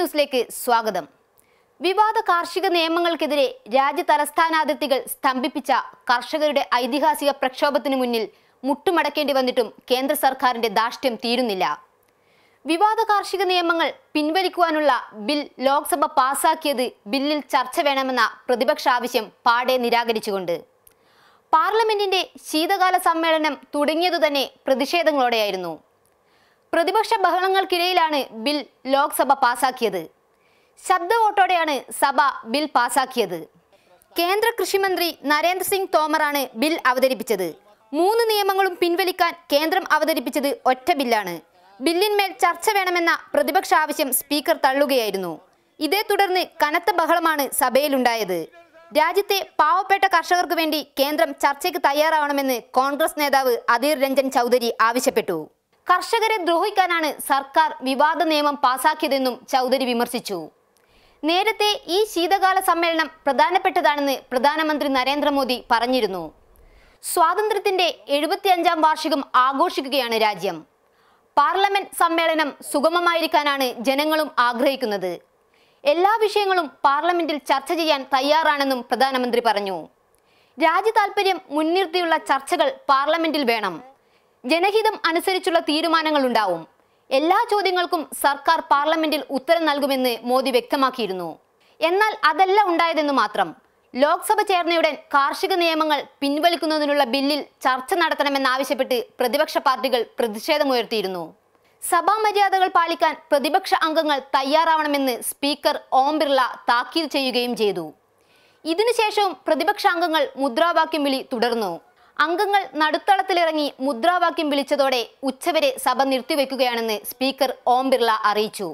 ന്യൂസിലേക്ക് സ്വാഗതം വിവാദ കാർഷിക നിയമങ്ങൾക്കെതിരെ രാജ്യ തലസ്ഥാനാതിർത്തികൾ സ്തംഭിപ്പിച്ച കർഷകരുടെ ഐതിഹാസിക പ്രക്ഷോഭത്തിനു മുന്നിൽ മുട്ടുമടക്കേണ്ടി വന്നിട്ടും കേന്ദ്ര സർക്കാരിന്റെ ദാഷ്ട്യം തീരുന്നില്ല വിവാദ കാർഷിക നിയമങ്ങൾ പിൻവലിക്കുവാനുള്ള ബിൽ ലോക്സഭ പാസാക്കിയത് ബില്ലിൽ ചർച്ച വേണമെന്ന പ്രതിപക്ഷ ആവശ്യം പാടെ നിരാകരിച്ചുകൊണ്ട് പാർലമെന്റിന്റെ ശീതകാല സമ്മേളനം തുടങ്ങിയതുതന്നെ പ്രതിഷേധങ്ങളോടെയായിരുന്നു പ്രതിപക്ഷ ബഹളങ്ങൾക്കിടയിലാണ് ബിൽ ലോക്സഭ പാസാക്കിയത് ശബ്ദ വോട്ടോടെയാണ് സഭ ബിൽ പാസാക്കിയത് കേന്ദ്ര കൃഷിമന്ത്രി നരേന്ദ്രസിംഗ് തോമറാണ് ബിൽ അവതരിപ്പിച്ചത് മൂന്ന് നിയമങ്ങളും പിൻവലിക്കാൻ കേന്ദ്രം അവതരിപ്പിച്ചത് ഒറ്റ ബില്ലാണ് ബില്ലിന്മേൽ ചർച്ച വേണമെന്ന പ്രതിപക്ഷ ആവശ്യം സ്പീക്കർ തള്ളുകയായിരുന്നു ഇതേ തുടർന്ന് കനത്ത ബഹളമാണ് സഭയിലുണ്ടായത് രാജ്യത്തെ പാവപ്പെട്ട കർഷകർക്ക് വേണ്ടി കേന്ദ്രം ചർച്ചയ്ക്ക് തയ്യാറാവണമെന്ന് കോൺഗ്രസ് നേതാവ് അധീർ രഞ്ജൻ ചൗധരി ആവശ്യപ്പെട്ടു കർഷകരെ ദ്രോഹിക്കാനാണ് സർക്കാർ വിവാദ നിയമം പാസാക്കിയതെന്നും ചൗധരി വിമർശിച്ചു നേരത്തെ ഈ ശീതകാല സമ്മേളനം പ്രധാനപ്പെട്ടതാണെന്ന് പ്രധാനമന്ത്രി നരേന്ദ്രമോദി പറഞ്ഞിരുന്നു സ്വാതന്ത്ര്യത്തിന്റെ എഴുപത്തിയഞ്ചാം വാർഷികം ആഘോഷിക്കുകയാണ് രാജ്യം പാർലമെന്റ് സമ്മേളനം സുഗമമായിരിക്കാനാണ് ജനങ്ങളും ആഗ്രഹിക്കുന്നത് എല്ലാ വിഷയങ്ങളും പാർലമെന്റിൽ ചർച്ച ചെയ്യാൻ തയ്യാറാണെന്നും പ്രധാനമന്ത്രി പറഞ്ഞു രാജ്യ മുൻനിർത്തിയുള്ള ചർച്ചകൾ പാർലമെന്റിൽ വേണം ജനഹിതം അനുസരിച്ചുള്ള തീരുമാനങ്ങൾ ഉണ്ടാവും എല്ലാ ചോദ്യങ്ങൾക്കും സർക്കാർ പാർലമെന്റിൽ ഉത്തരം നൽകുമെന്ന് മോദി വ്യക്തമാക്കിയിരുന്നു എന്നാൽ അതല്ല ഉണ്ടായതെന്ന് മാത്രം ലോക്സഭ ചേർന്നയുടൻ കാർഷിക നിയമങ്ങൾ പിൻവലിക്കുന്നതിനുള്ള ബില്ലിൽ ചർച്ച നടത്തണമെന്നാവശ്യപ്പെട്ട് പ്രതിപക്ഷ പാർട്ടികൾ പ്രതിഷേധമുയർത്തിയിരുന്നു സഭാ മര്യാദകൾ പാലിക്കാൻ പ്രതിപക്ഷ അംഗങ്ങൾ തയ്യാറാവണമെന്ന് സ്പീക്കർ ഓം ബിർള താക്കീത് ചെയ്യുകയും ചെയ്തു ഇതിനുശേഷവും പ്രതിപക്ഷ അംഗങ്ങൾ മുദ്രാവാക്യം വിളി തുടർന്നു അംഗങ്ങൾ നടുത്തളത്തിലിറങ്ങി മുദ്രാവാക്യം വിളിച്ചതോടെ ഉച്ചവരെ സഭ നിർത്തിവെക്കുകയാണെന്ന് സ്പീക്കർ ഓം ബിർള അറിയിച്ചു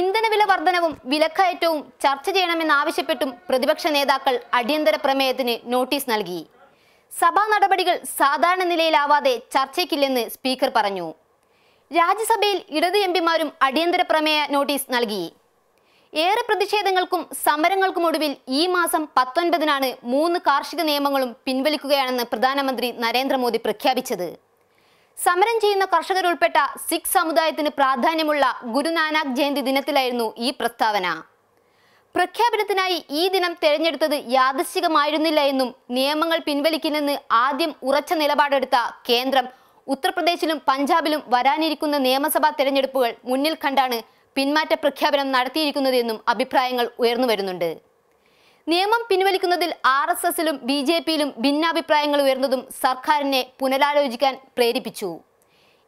ഇന്ധനവില വർധനവും വിലക്കയറ്റവും ചർച്ച ചെയ്യണമെന്നാവശ്യപ്പെട്ടും പ്രതിപക്ഷ നേതാക്കൾ അടിയന്തര പ്രമേയത്തിന് നോട്ടീസ് നൽകി സഭാ നടപടികൾ സാധാരണ നിലയിലാവാതെ ചർച്ചയ്ക്കില്ലെന്ന് സ്പീക്കർ പറഞ്ഞു രാജ്യസഭയിൽ ഇടത് എംപിമാരും അടിയന്തര പ്രമേയ നോട്ടീസ് നൽകി ഏറെ പ്രതിഷേധങ്ങൾക്കും സമരങ്ങൾക്കും ഒടുവിൽ ഈ മാസം പത്തൊൻപതിനാണ് മൂന്ന് കാർഷിക നിയമങ്ങളും പിൻവലിക്കുകയാണെന്ന് പ്രധാനമന്ത്രി നരേന്ദ്രമോദി പ്രഖ്യാപിച്ചത് സമരം ചെയ്യുന്ന കർഷകരുൾപ്പെട്ട സിഖ് സമുദായത്തിന് പ്രാധാന്യമുള്ള ഗുരുനാനാക് ജയന്തി ദിനത്തിലായിരുന്നു ഈ പ്രസ്താവന പ്രഖ്യാപനത്തിനായി ഈ ദിനം തെരഞ്ഞെടുത്തത് യാദൃശികമായിരുന്നില്ല എന്നും നിയമങ്ങൾ പിൻവലിക്കില്ലെന്ന് ആദ്യം ഉറച്ച നിലപാടെടുത്ത കേന്ദ്രം ഉത്തർപ്രദേശിലും പഞ്ചാബിലും വരാനിരിക്കുന്ന നിയമസഭാ തെരഞ്ഞെടുപ്പുകൾ മുന്നിൽ കണ്ടാണ് പിന്മാറ്റ പ്രഖ്യാപനം നടത്തിയിരിക്കുന്നതെന്നും അഭിപ്രായങ്ങൾ ഉയർന്നു വരുന്നുണ്ട് നിയമം പിൻവലിക്കുന്നതിൽ ആർ എസ് എസിലും ബി ജെ പിയിലും ഭിന്നാഭിപ്രായങ്ങൾ ഉയർന്നതും സർക്കാരിനെ പുനരാലോചിക്കാൻ പ്രേരിപ്പിച്ചു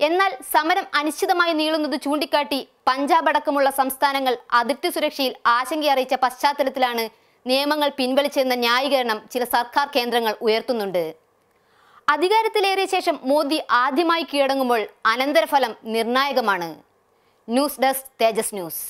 എന്നാൽ സമരം അനിശ്ചിതമായി നീളുന്നത് ചൂണ്ടിക്കാട്ടി പഞ്ചാബ് അടക്കമുള്ള സംസ്ഥാനങ്ങൾ അതിർത്തി സുരക്ഷയിൽ ആശങ്കയറിയിച്ച പശ്ചാത്തലത്തിലാണ് നിയമങ്ങൾ പിൻവലിച്ചെന്ന ന്യായീകരണം ചില സർക്കാർ കേന്ദ്രങ്ങൾ ഉയർത്തുന്നുണ്ട് അധികാരത്തിലേറിയ ശേഷം മോദി ആദ്യമായി കീഴടങ്ങുമ്പോൾ അനന്തരഫലം നിർണായകമാണ് ന്യൂസ് ഡെസ്ക് തേജസ് ന്യൂസ്